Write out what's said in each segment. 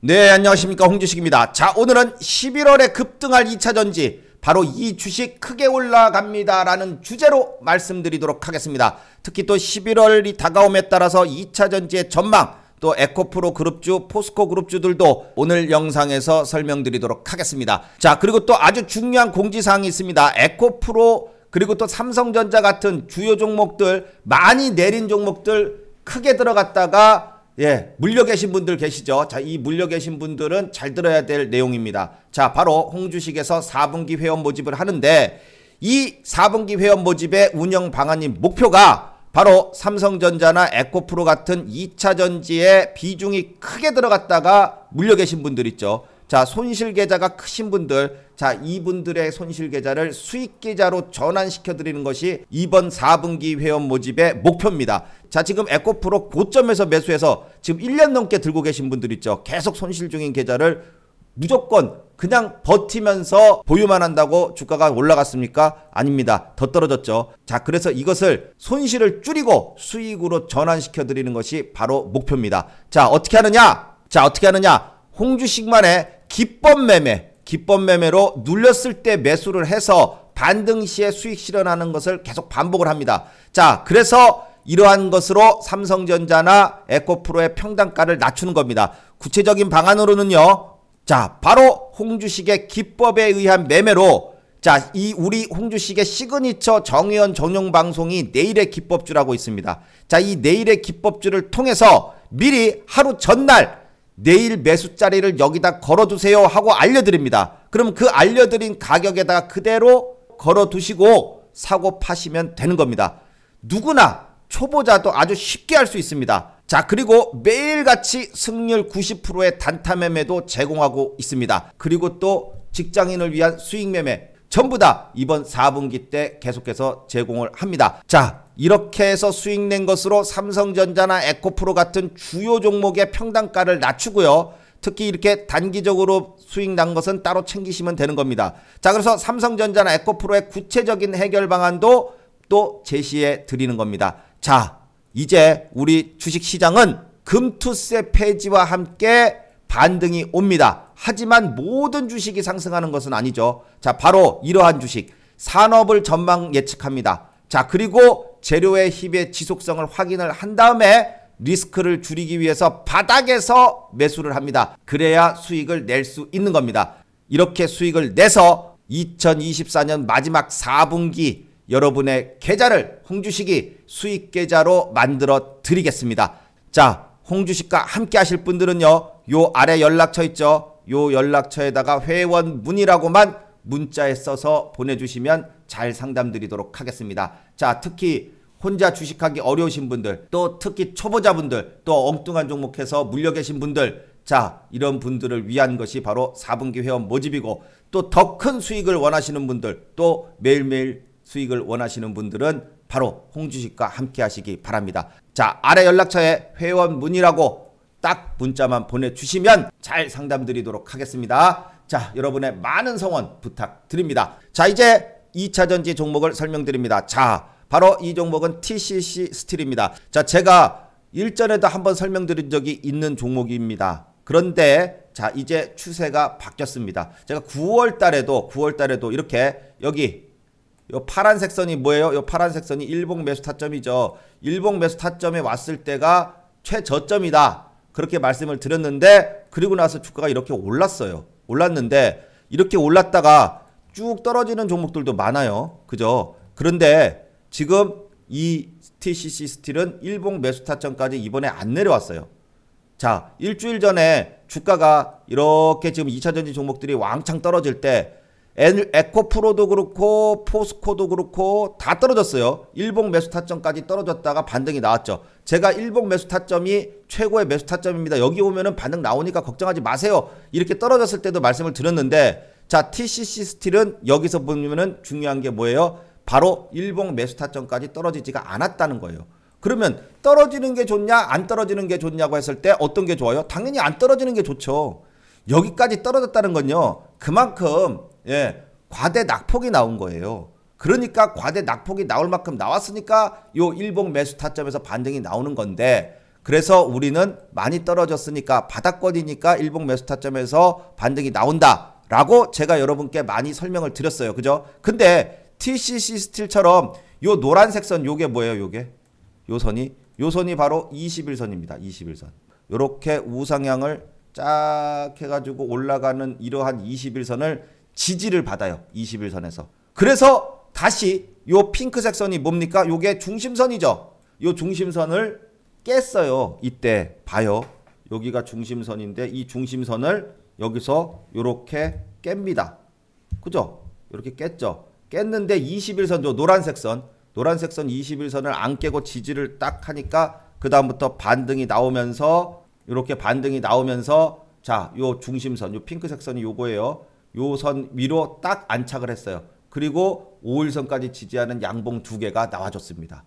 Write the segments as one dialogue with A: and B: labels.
A: 네 안녕하십니까 홍주식입니다 자 오늘은 11월에 급등할 2차전지 바로 이 주식 크게 올라갑니다 라는 주제로 말씀드리도록 하겠습니다 특히 또 11월이 다가옴에 따라서 2차전지의 전망 또 에코프로 그룹주, 포스코 그룹주들도 오늘 영상에서 설명드리도록 하겠습니다 자 그리고 또 아주 중요한 공지사항이 있습니다 에코프로 그리고 또 삼성전자 같은 주요 종목들 많이 내린 종목들 크게 들어갔다가 예, 물려 계신 분들 계시죠? 자, 이 물려 계신 분들은 잘 들어야 될 내용입니다. 자, 바로 홍주식에서 4분기 회원 모집을 하는데 이 4분기 회원 모집의 운영 방안인 목표가 바로 삼성전자나 에코프로 같은 2차 전지에 비중이 크게 들어갔다가 물려 계신 분들 있죠. 자, 손실 계좌가 크신 분들, 자, 이분들의 손실 계좌를 수익 계좌로 전환시켜 드리는 것이 이번 4분기 회원 모집의 목표입니다. 자, 지금 에코프로 고점에서 매수해서 지금 1년 넘게 들고 계신 분들 있죠. 계속 손실 중인 계좌를 무조건 그냥 버티면서 보유만 한다고 주가가 올라갔습니까? 아닙니다. 더 떨어졌죠. 자, 그래서 이것을 손실을 줄이고 수익으로 전환시켜 드리는 것이 바로 목표입니다. 자, 어떻게 하느냐? 자, 어떻게 하느냐? 홍주 식만의 기법 매매, 기법 매매로 눌렸을 때 매수를 해서 반등 시에 수익 실현하는 것을 계속 반복을 합니다. 자, 그래서 이러한 것으로 삼성전자나 에코프로의 평단가를 낮추는 겁니다. 구체적인 방안으로는요. 자, 바로 홍주식의 기법에 의한 매매로 자, 이 우리 홍주식의 시그니처 정의원 전용 방송이 내일의 기법주라고 있습니다. 자, 이 내일의 기법주를 통해서 미리 하루 전날 내일 매수 자리를 여기다 걸어두세요 하고 알려드립니다. 그럼 그 알려드린 가격에다가 그대로 걸어두시고 사고 파시면 되는 겁니다. 누구나 초보자도 아주 쉽게 할 수 있습니다. 자 그리고 매일같이 승률 90%의 단타 매매도 제공하고 있습니다. 그리고 또 직장인을 위한 수익 매매 전부 다 이번 4분기 때 계속해서 제공을 합니다. 자, 이렇게 해서 수익 낸 것으로 삼성전자나 에코프로 같은 주요 종목의 평당가를 낮추고요. 특히 이렇게 단기적으로 수익 난 것은 따로 챙기시면 되는 겁니다. 자, 그래서 삼성전자나 에코프로의 구체적인 해결 방안도 또 제시해 드리는 겁니다. 자, 이제 우리 주식시장은 금투세 폐지와 함께 반등이 옵니다. 하지만 모든 주식이 상승하는 것은 아니죠. 자, 바로 이러한 주식 산업을 전망 예측합니다. 자, 그리고 재료의 힘의 지속성을 확인을 한 다음에 리스크를 줄이기 위해서 바닥에서 매수를 합니다. 그래야 수익을 낼 수 있는 겁니다. 이렇게 수익을 내서 2024년 마지막 4분기 여러분의 계좌를 홍주식이 수익 계좌로 만들어 드리겠습니다. 자, 홍주식과 함께 하실 분들은요. 요 아래 연락처 있죠. 요 연락처에다가 회원문이라고만 문자에 써서 보내주시면 잘 상담드리도록 하겠습니다. 자, 특히 혼자 주식하기 어려우신 분들, 또 특히 초보자분들, 또 엉뚱한 종목해서 물려 계신 분들, 자, 이런 분들을 위한 것이 바로 4분기 회원 모집이고, 또 더 큰 수익을 원하시는 분들, 또 매일매일 수익을 원하시는 분들은 바로 홍주식과 함께 하시기 바랍니다. 자, 아래 연락처에 회원 문의라고 딱 문자만 보내주시면 잘 상담 드리도록 하겠습니다. 자, 여러분의 많은 성원 부탁드립니다. 자, 이제 2차 전지 종목을 설명드립니다. 자, 바로 이 종목은 TCC 스틸입니다. 자, 제가 일전에도 한번 설명드린 적이 있는 종목입니다. 그런데 자, 이제 추세가 바뀌었습니다. 제가 9월 달에도 9월 달에도 이렇게 여기 요 파란색 선이 뭐예요? 요 파란색 선이 일봉 매수 타점이죠. 일봉 매수 타점에 왔을 때가 최저점이다. 그렇게 말씀을 드렸는데 그리고 나서 주가가 이렇게 올랐어요. 올랐는데 이렇게 올랐다가 쭉 떨어지는 종목들도 많아요. 그죠? 그런데 지금 이 TCC 스틸은 일봉 매수 타점까지 이번에 안 내려왔어요. 자, 일주일 전에 주가가 이렇게 지금 2차 전지 종목들이 왕창 떨어질 때 에코프로도 그렇고 포스코도 그렇고 다 떨어졌어요. 일봉 매수 타점까지 떨어졌다가 반등이 나왔죠. 제가 일봉 매수 타점이 최고의 매수 타점입니다. 여기 오면은 반등 나오니까 걱정하지 마세요. 이렇게 떨어졌을 때도 말씀을 드렸는데 자 TCC 스틸은 여기서 보면은 중요한 게 뭐예요? 바로 일봉 매수 타점까지 떨어지지가 않았다는 거예요. 그러면 떨어지는 게 좋냐 안 떨어지는 게 좋냐고 했을 때 어떤 게 좋아요? 당연히 안 떨어지는 게 좋죠. 여기까지 떨어졌다는 건요. 그만큼 예, 과대 낙폭이 나온 거예요. 그러니까 과대 낙폭이 나올 만큼 나왔으니까 요 일봉 매수 타점에서 반등이 나오는 건데 그래서 우리는 많이 떨어졌으니까 바닥권이니까 일봉 매수 타점에서 반등이 나온다 라고 제가 여러분께 많이 설명을 드렸어요 그죠 근데 TCC 스틸처럼 요 노란색 선 요게 뭐예요 요게 요 선이 요 선이 바로 21선입니다 21선 요렇게 우상향을 쫙 해가지고 올라가는 이러한 21선을 지지를 받아요. 21선에서. 그래서 다시 요 핑크색 선이 뭡니까? 요게 중심선이죠. 요 중심선을 깼어요. 이때 봐요. 여기가 중심선인데 이 중심선을 여기서 요렇게 깹니다. 그죠? 이렇게 깼죠. 깼는데 21선 도 노란색 선 노란색 선 21선을 안 깨고 지지를 딱 하니까 그 다음부터 반등이 나오면서 이렇게 반등이 나오면서 자, 요 중심선, 요 핑크색 선이 요거예요. 요 선 위로 딱 안착을 했어요. 그리고 5일선까지 지지하는 양봉 두 개가 나와줬습니다.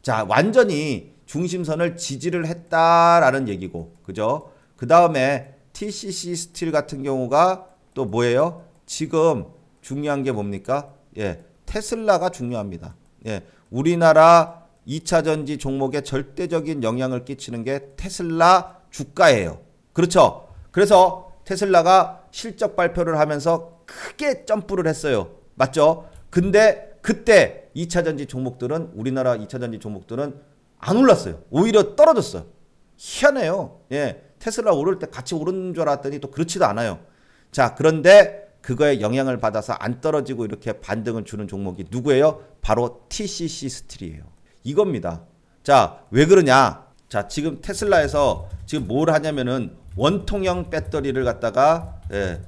A: 자, 완전히 중심선을 지지를 했다라는 얘기고, 그죠? 그 다음에 TCC 스틸 같은 경우가 또 뭐예요? 지금 중요한 게 뭡니까? 예, 테슬라가 중요합니다. 예, 우리나라 2차 전지 종목에 절대적인 영향을 끼치는 게 테슬라 주가예요. 그렇죠. 그래서 테슬라가 실적 발표를 하면서 크게 점프를 했어요. 맞죠? 근데 그때 2차 전지 종목들은 우리나라 2차 전지 종목들은 안 올랐어요. 오히려 떨어졌어요. 희한해요. 예. 테슬라 오를 때 같이 오른 줄 알았더니 또 그렇지도 않아요. 자, 그런데 그거에 영향을 받아서 안 떨어지고 이렇게 반등을 주는 종목이 누구예요? 바로 TCC 스틸이에요. 이겁니다. 자, 왜 그러냐? 자, 지금 테슬라에서 지금 뭘 하냐면은 원통형 배터리를 갖다가 예,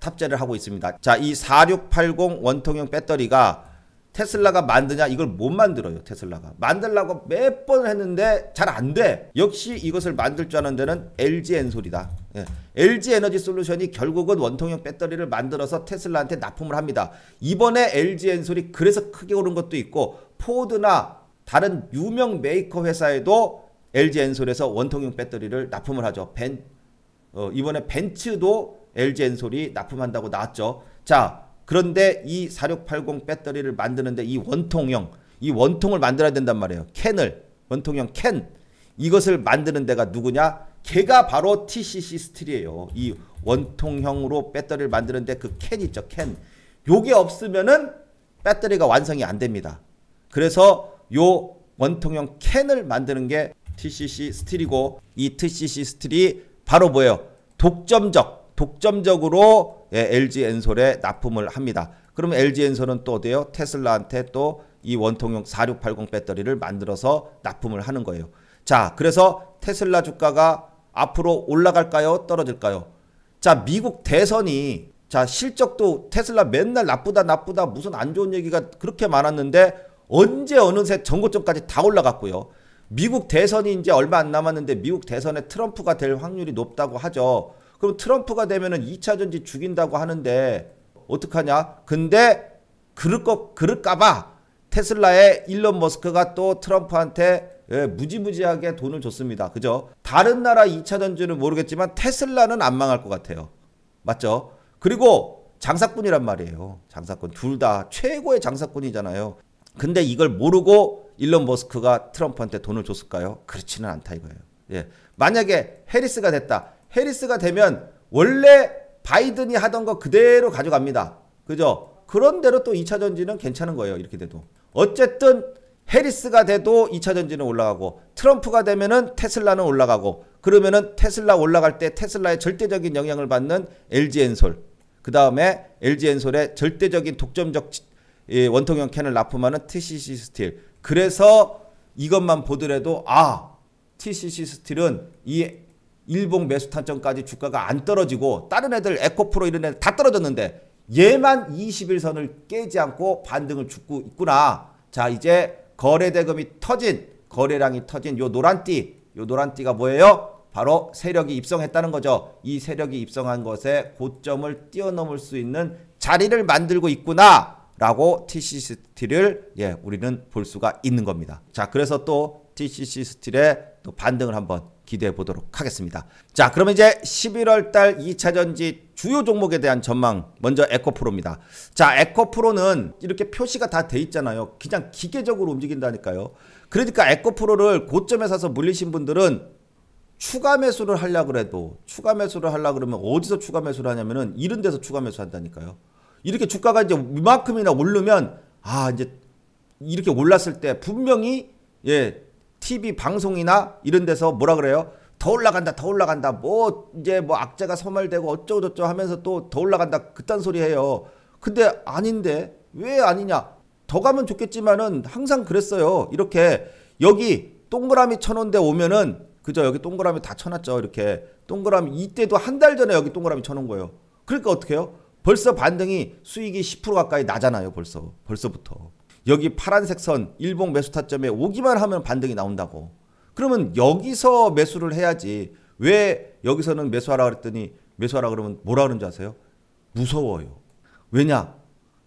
A: 탑재를 하고 있습니다. 자, 이 4680 원통형 배터리가 테슬라가 만드냐? 이걸 못 만들어요, 테슬라가. 만들라고 몇 번 했는데 잘 안 돼. 역시 이것을 만들 줄 아는 데는 LG 엔솔이다. 예. LG 에너지 솔루션이 결국은 원통형 배터리를 만들어서 테슬라한테 납품을 합니다. 이번에 LG 엔솔이 그래서 크게 오른 것도 있고 포드나 다른 유명 메이커 회사에도 LG 엔솔에서 원통형 배터리를 납품을 하죠. 벤 어, 이번에 벤츠도 LG 엔솔이 납품한다고 나왔죠. 자, 그런데 이 4680 배터리를 만드는데 이 원통형, 이 원통을 만들어야 된단 말이에요. 캔을, 원통형 캔. 이것을 만드는 데가 누구냐? 걔가 바로 TCC 스틸이에요. 이 원통형으로 배터리를 만드는데 그 캔 있죠, 캔. 요게 없으면은 배터리가 완성이 안 됩니다. 그래서 요 원통형 캔을 만드는 게 TCC 스틸이고 이 TCC 스틸이 바로 뭐예요? 독점적, 독점적으로 예, LG 엔솔에 납품을 합니다. 그러면 LG 엔솔은 또 어때요? 테슬라한테 또 이 원통형 4680 배터리를 만들어서 납품을 하는 거예요. 자, 그래서 테슬라 주가가 앞으로 올라갈까요? 떨어질까요? 자, 미국 대선이 자, 실적도 테슬라 맨날 나쁘다 나쁘다 무슨 안 좋은 얘기가 그렇게 많았는데 언제 어느새 전고점까지 다 올라갔고요. 미국 대선이 이제 얼마 안 남았는데 미국 대선에 트럼프가 될 확률이 높다고 하죠. 그럼 트럼프가 되면은 2차 전지 죽인다고 하는데 어떡하냐? 근데 그럴 거 그럴까봐 테슬라의 일론 머스크가 또 트럼프한테 예, 무지무지하게 돈을 줬습니다. 그죠? 다른 나라 2차 전지는 모르겠지만 테슬라는 안 망할 것 같아요. 맞죠? 그리고 장사꾼이란 말이에요. 장사꾼 둘 다 최고의 장사꾼이잖아요. 근데 이걸 모르고 일론 머스크가 트럼프한테 돈을 줬을까요? 그렇지는 않다 이거예요. 예. 만약에 해리스가 됐다. 해리스가 되면 원래 바이든이 하던 거 그대로 가져갑니다. 그죠? 그런대로 또 2차 전지는 괜찮은 거예요. 이렇게 돼도. 어쨌든 해리스가 돼도 2차 전지는 올라가고 트럼프가 되면은 테슬라는 올라가고 그러면은 테슬라 올라갈 때 테슬라의 절대적인 영향을 받는 LG 엔솔 그 다음에 LG 엔솔의 절대적인 독점적 원통형 캔을 납품하는 TCC 스틸. 그래서 이것만 보더라도 아 TCC 스틸은 이 일봉 매수 탄점까지 주가가 안 떨어지고 다른 애들 에코프로 이런 애들 다 떨어졌는데 얘만 21선을 깨지 않고 반등을 죽고 있구나. 자 이제 거래 대금이 터진 거래량이 터진 요 노란띠 요 노란띠가 뭐예요? 바로 세력이 입성했다는 거죠. 이 세력이 입성한 것에 고점을 뛰어넘을 수 있는 자리를 만들고 있구나. 라고 t c 스틸을 예, 우리는 볼 수가 있는 겁니다. 자, 그래서 또 TCC 스틸의 또 반등을 한번 기대해 보도록 하겠습니다. 자, 그러면 이제 11월 달 2차 전지 주요 종목에 대한 전망 먼저 에코프로입니다. 자, 에코프로는 이렇게 표시가 다 돼 있잖아요. 그냥 기계적으로 움직인다니까요. 그러니까 에코프로를 고점에 사서 물리신 분들은 추가 매수를 하려고 해도 추가 매수를 하려고 그러면 어디서 추가 매수를 하냐면은 이런 데서 추가 매수 한다니까요. 이렇게 주가가 이제 이만큼이나 오르면 아 이제 이렇게 올랐을 때 분명히 예 TV 방송이나 이런 데서 뭐라 그래요? 더 올라간다, 더 올라간다. 뭐 이제 뭐 악재가 소멸되고 어쩌고저쩌고 하면서 또 더 올라간다 그딴 소리 해요. 근데 아닌데 왜 아니냐? 더 가면 좋겠지만은 항상 그랬어요. 이렇게 여기 동그라미 쳐놓은데 오면은 그죠? 여기 동그라미 다 쳐놨죠. 이렇게 동그라미 이때도 한 달 전에 여기 동그라미 쳐놓은 거예요. 그러니까 어떻게 해요? 벌써 반등이 수익이 10% 가까이 나잖아요. 벌써. 벌써부터. 여기 파란색 선 일봉 매수 타점에 오기만 하면 반등이 나온다고. 그러면 여기서 매수를 해야지. 왜 여기서는 매수하라 그랬더니 매수하라 그러면 뭐라 그러는 지 아세요? 무서워요. 왜냐?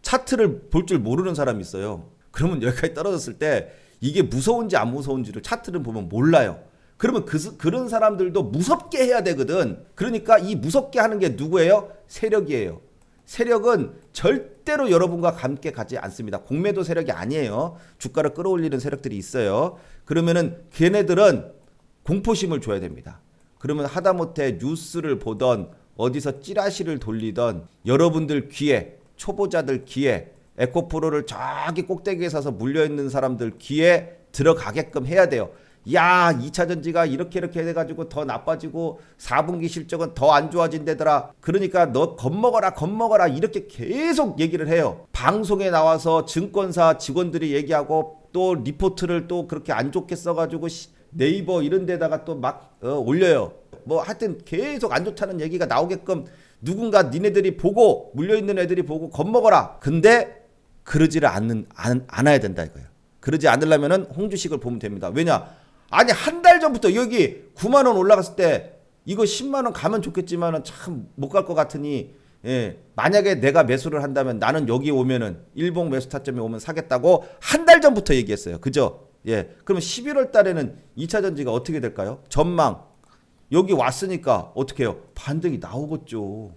A: 차트를 볼 줄 모르는 사람이 있어요. 그러면 여기까지 떨어졌을 때 이게 무서운지 안 무서운지를 차트를 보면 몰라요. 그러면 그, 그런 사람들도 무섭게 해야 되거든. 그러니까 이 무섭게 하는 게 누구예요? 세력이에요. 세력은 절대로 여러분과 함께 가지 않습니다. 공매도 세력이 아니에요. 주가를 끌어올리는 세력들이 있어요. 그러면은 걔네들은 공포심을 줘야 됩니다. 그러면 하다못해 뉴스를 보던 어디서 찌라시를 돌리던 여러분들 귀에 초보자들 귀에 에코프로를 저기 꼭대기에 서서 물려있는 사람들 귀에 들어가게끔 해야 돼요. 야 2차전지가 이렇게 이렇게 해가지고 더 나빠지고 4분기 실적은 더 안좋아진다더라 그러니까 너 겁먹어라 겁먹어라 이렇게 계속 얘기를 해요 방송에 나와서 증권사 직원들이 얘기하고 또 리포트를 또 그렇게 안 좋게 써가지고 네이버 이런 데다가 또막 어, 올려요 뭐 하여튼 계속 안 좋다는 얘기가 나오게끔 누군가 니네들이 보고 물려있는 애들이 보고 겁먹어라 근데 그러지를 않는 안, 않아야 된다 이거예요 그러지 않으려면 홍주식을 보면 됩니다 왜냐 아니 한 달 전부터 여기 9만 원 올라갔을 때 이거 10만 원 가면 좋겠지만은 참 못 갈 것 같으니 예, 만약에 내가 매수를 한다면 나는 여기 오면은 일봉 매수 타점에 오면 사겠다고 한 달 전부터 얘기했어요. 그죠? 예. 그럼 11월 달에는 2차 전지가 어떻게 될까요? 전망. 여기 왔으니까 어떻게 해요? 반등이 나오겠죠.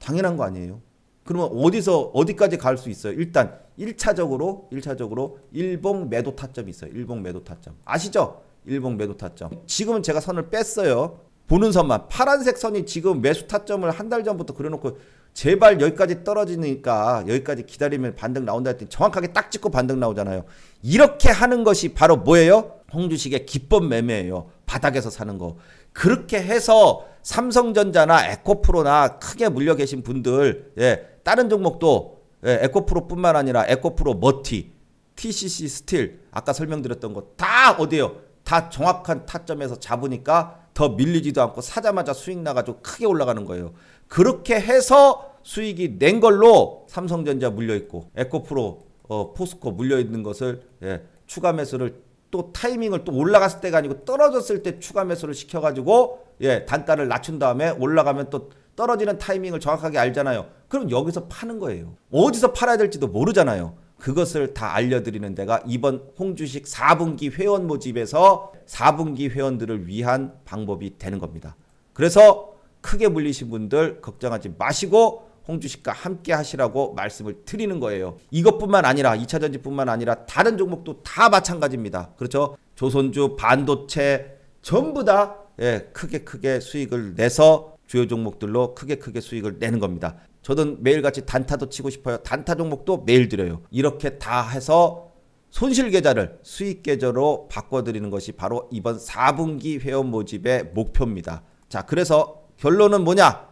A: 당연한 거 아니에요. 그러면 어디서 어디까지 갈 수 있어요? 일단 1차적으로 1차적으로 일봉 매도 타점이 있어요. 일봉 매도 타점. 아시죠? 일봉 매도 타점. 지금은 제가 선을 뺐어요. 보는 선만 파란색 선이 지금 매수 타점을 한 달 전부터 그려놓고 제발 여기까지 떨어지니까 여기까지 기다리면 반등 나온다 했더니 정확하게 딱 찍고 반등 나오잖아요. 이렇게 하는 것이 바로 뭐예요? 홍주식의 기법 매매예요. 바닥에서 사는 거. 그렇게 해서 삼성전자나 에코프로나 크게 물려 계신 분들 예, 다른 종목도 예, 에코프로뿐만 아니라 에코프로 머티, TCC 스틸 아까 설명드렸던 거 다 어디에요? 다 정확한 타점에서 잡으니까 더 밀리지도 않고 사자마자 수익 나가지고 크게 올라가는 거예요. 그렇게 해서 수익이 낸 걸로 삼성전자 물려있고 에코프로 어, 포스코 물려있는 것을 예, 추가 매수를 또 타이밍을 또 올라갔을 때가 아니고 떨어졌을 때 추가 매수를 시켜가지고 예, 단가를 낮춘 다음에 올라가면 또 떨어지는 타이밍을 정확하게 알잖아요. 그럼 여기서 파는 거예요. 어디서 팔아야 될지도 모르잖아요. 그것을 다 알려드리는 데가 이번 홍주식 4분기 회원 모집에서 4분기 회원들을 위한 방법이 되는 겁니다. 그래서 크게 물리신 분들 걱정하지 마시고 홍주식과 함께 하시라고 말씀을 드리는 거예요. 이것뿐만 아니라 2차전지뿐만 아니라 다른 종목도 다 마찬가지입니다. 그렇죠? 조선주, 반도체 전부 다 예, 크게 크게 수익을 내서 주요 종목들로 크게 크게 수익을 내는 겁니다. 저는 매일같이 단타도 치고 싶어요. 단타 종목도 매일 드려요. 이렇게 다 해서 손실 계좌를 수익 계좌로 바꿔드리는 것이 바로 이번 4분기 회원 모집의 목표입니다. 자, 그래서 결론은 뭐냐?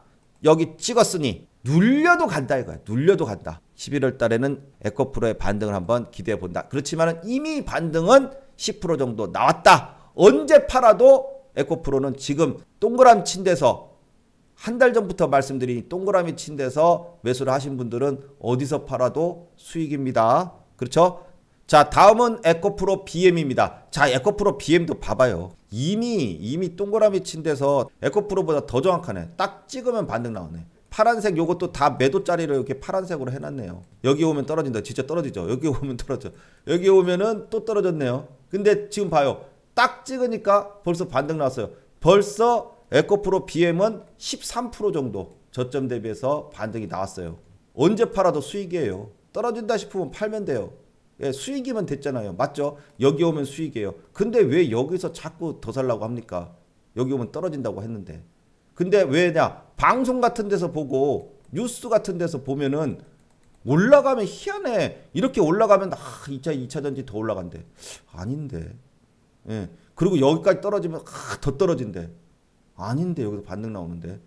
A: 여기 찍었으니 눌려도 간다 이거야. 눌려도 간다. 11월 달에는 에코프로의 반등을 한번 기대해 본다. 그렇지만 이미 반등은 10% 정도 나왔다. 언제 팔아도 에코프로는 지금 동그란침대에서 한달 전부터 말씀드린 동그라미 친 데서 매수를 하신 분들은 어디서 팔아도 수익입니다. 그렇죠? 자 다음은 에코프로 BM입니다. 자 에코프로 BM도 봐봐요. 이미 이미 동그라미 친 데서 에코프로보다 더 정확하네. 딱 찍으면 반등 나오네. 파란색 요것도 다 매도짜리로 이렇게 파란색으로 해놨네요. 여기 오면 떨어진다. 진짜 떨어지죠. 여기 오면 떨어져. 여기 오면은 또 떨어졌네요. 근데 지금 봐요. 딱 찍으니까 벌써 반등 나왔어요. 벌써 에코프로 BM은 13% 정도 저점 대비해서 반등이 나왔어요. 언제 팔아도 수익이에요. 떨어진다 싶으면 팔면 돼요. 예, 수익이면 됐잖아요. 맞죠? 여기 오면 수익이에요. 근데 왜 여기서 자꾸 더 살라고 합니까? 여기 오면 떨어진다고 했는데. 근데 왜냐? 방송 같은 데서 보고 뉴스 같은 데서 보면은 올라가면 희한해. 이렇게 올라가면 아, 2차 2차 전지 더 올라간대. 아닌데. 예. 그리고 여기까지 떨어지면 아, 더 떨어진대. 아닌데 여기서 반등 나오는데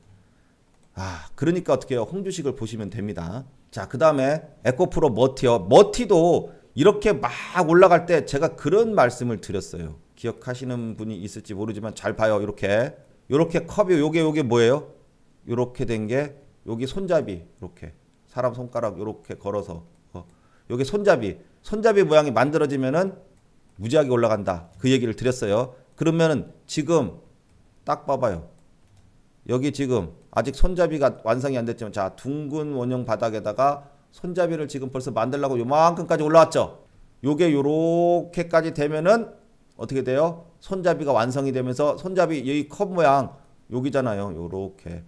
A: 아 그러니까 어떻게 해요 홍주식을 보시면 됩니다 자 그 다음에 에코프로 머티어 머티도 이렇게 막 올라갈 때 제가 그런 말씀을 드렸어요 기억하시는 분이 있을지 모르지만 잘 봐요 이렇게 이렇게 컵이 요게 요게 뭐예요 이렇게 된 게 여기 손잡이 이렇게 사람 손가락 이렇게 걸어서 여기 어. 손잡이 손잡이 모양이 만들어지면은 무지하게 올라간다 그 얘기를 드렸어요 그러면은 지금 딱 봐봐요. 여기 지금 아직 손잡이가 완성이 안 됐지만 자 둥근 원형 바닥에다가 손잡이를 지금 벌써 만들려고 요만큼까지 올라왔죠. 요게 요렇게까지 되면은 어떻게 돼요? 손잡이가 완성이 되면서 손잡이 여기 컵 모양 여기잖아요. 요렇게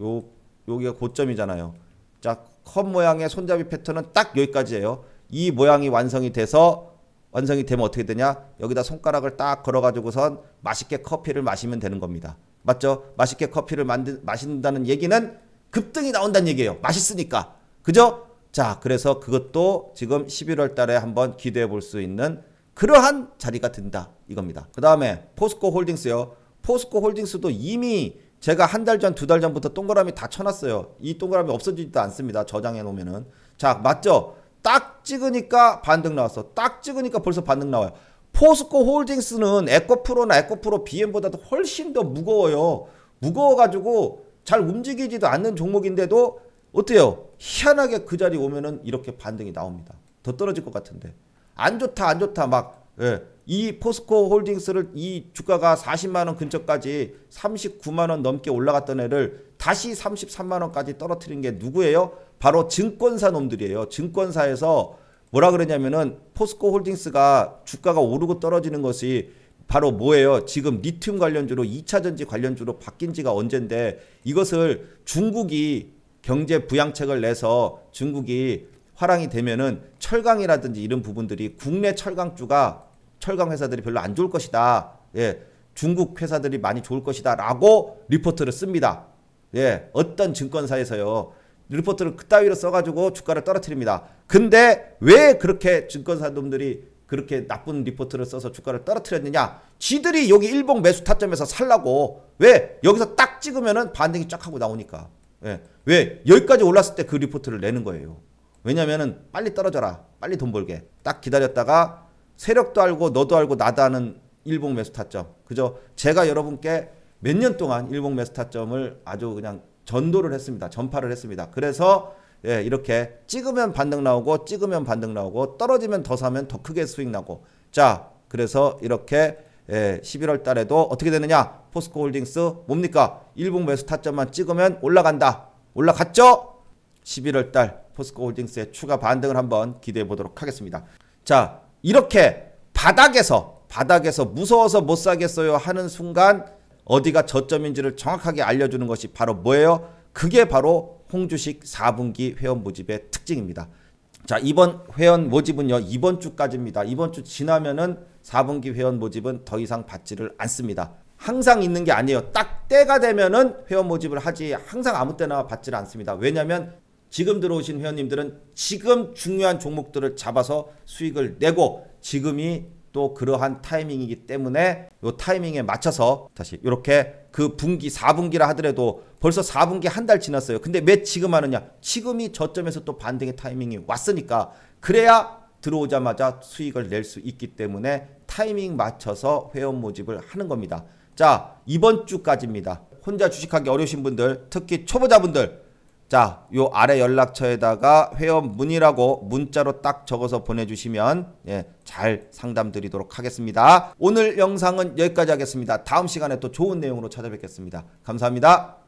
A: 요 여기가 고점이잖아요. 자 컵 모양의 손잡이 패턴은 딱 여기까지예요. 이 모양이 완성이 돼서 완성이 되면 어떻게 되냐? 여기다 손가락을 딱 걸어가지고선 맛있게 커피를 마시면 되는 겁니다. 맞죠? 맛있게 커피를 만든 마신다는 얘기는 급등이 나온다는 얘기예요. 맛있으니까. 그죠? 자, 그래서 그것도 지금 11월 달에 한번 기대해 볼 수 있는 그러한 자리가 된다. 이겁니다. 그 다음에 포스코 홀딩스요. 포스코 홀딩스도 이미 제가 한 달 전, 두 달 전부터 동그라미 다 쳐놨어요. 이 동그라미 없어지지도 않습니다. 저장해 놓으면은. 자, 맞죠? 딱 찍으니까 반등 나왔어. 딱 찍으니까 벌써 반등 나와요. 포스코 홀딩스는 에코프로나 에코프로 BM보다도 훨씬 더 무거워요. 무거워가지고 잘 움직이지도 않는 종목인데도 어때요? 희한하게 그 자리 오면은 이렇게 반등이 나옵니다. 더 떨어질 것 같은데. 안 좋다, 안 좋다, 막, 예. 이 포스코 홀딩스를 이 주가가 40만 원 근처까지 39만 원 넘게 올라갔던 애를 다시 33만 원까지 떨어뜨린 게 누구예요? 바로 증권사 놈들이에요. 증권사에서 뭐라 그러냐면은 포스코 홀딩스가 주가가 오르고 떨어지는 것이 바로 뭐예요? 지금 리튬 관련주로 2차전지 관련주로 바뀐 지가 언젠데 이것을 중국이 경제 부양책을 내서 중국이 화랑이 되면은 철강이라든지 이런 부분들이 국내 철강주가 철강 회사들이 별로 안 좋을 것이다. 예. 중국 회사들이 많이 좋을 것이다라고 리포트를 씁니다. 예. 어떤 증권사에서요. 리포트를 그따위로 써가지고 주가를 떨어뜨립니다. 근데 왜 그렇게 증권사 놈들이 그렇게 나쁜 리포트를 써서 주가를 떨어뜨렸느냐? 지들이 여기 일봉 매수 타점에서 살라고 왜 여기서 딱 찍으면은 반등이 쫙 하고 나오니까 예. 왜 여기까지 올랐을 때 그 리포트를 내는 거예요. 왜냐면은 빨리 떨어져라, 빨리 돈 벌게 딱 기다렸다가 세력도 알고 너도 알고 나도 아는 일봉 매수 타점. 그죠? 제가 여러분께 몇 년 동안 일봉 매수 타점을 아주 그냥 전도를 했습니다. 전파를 했습니다. 그래서 예, 이렇게 찍으면 반등 나오고 찍으면 반등 나오고 떨어지면 더 사면 더 크게 수익 나고 자 그래서 이렇게 예, 11월 달에도 어떻게 되느냐 포스코 홀딩스 뭡니까 일봉 매수 타점만 찍으면 올라간다 올라갔죠 11월 달 포스코 홀딩스의 추가 반등을 한번 기대해 보도록 하겠습니다 자 이렇게 바닥에서 바닥에서 무서워서 못 사겠어요 하는 순간 어디가 저점인지를 정확하게 알려주는 것이 바로 뭐예요? 그게 바로 홍주식 4분기 회원 모집의 특징입니다. 자 이번 회원 모집은요 이번 주까지입니다. 이번 주 지나면은 4분기 회원 모집은 더 이상 받지를 않습니다. 항상 있는 게 아니에요. 딱 때가 되면은 회원 모집을 하지 항상 아무 때나 받지를 않습니다. 왜냐하면 지금 들어오신 회원님들은 지금 중요한 종목들을 잡아서 수익을 내고 지금이 또 그러한 타이밍이기 때문에 요 타이밍에 맞춰서 다시 이렇게 그 분기 4분기라 하더라도 벌써 4분기 한 달 지났어요. 근데 왜 지금 하느냐? 지금이 저점에서 또 반등의 타이밍이 왔으니까 그래야 들어오자마자 수익을 낼 수 있기 때문에 타이밍 맞춰서 회원 모집을 하는 겁니다. 자, 이번 주까지입니다. 혼자 주식하기 어려우신 분들, 특히 초보자분들 자, 요 아래 연락처에다가 회원문이라고 문자로 딱 적어서 보내주시면 예, 잘 상담드리도록 하겠습니다. 오늘 영상은 여기까지 하겠습니다. 다음 시간에 또 좋은 내용으로 찾아뵙겠습니다. 감사합니다.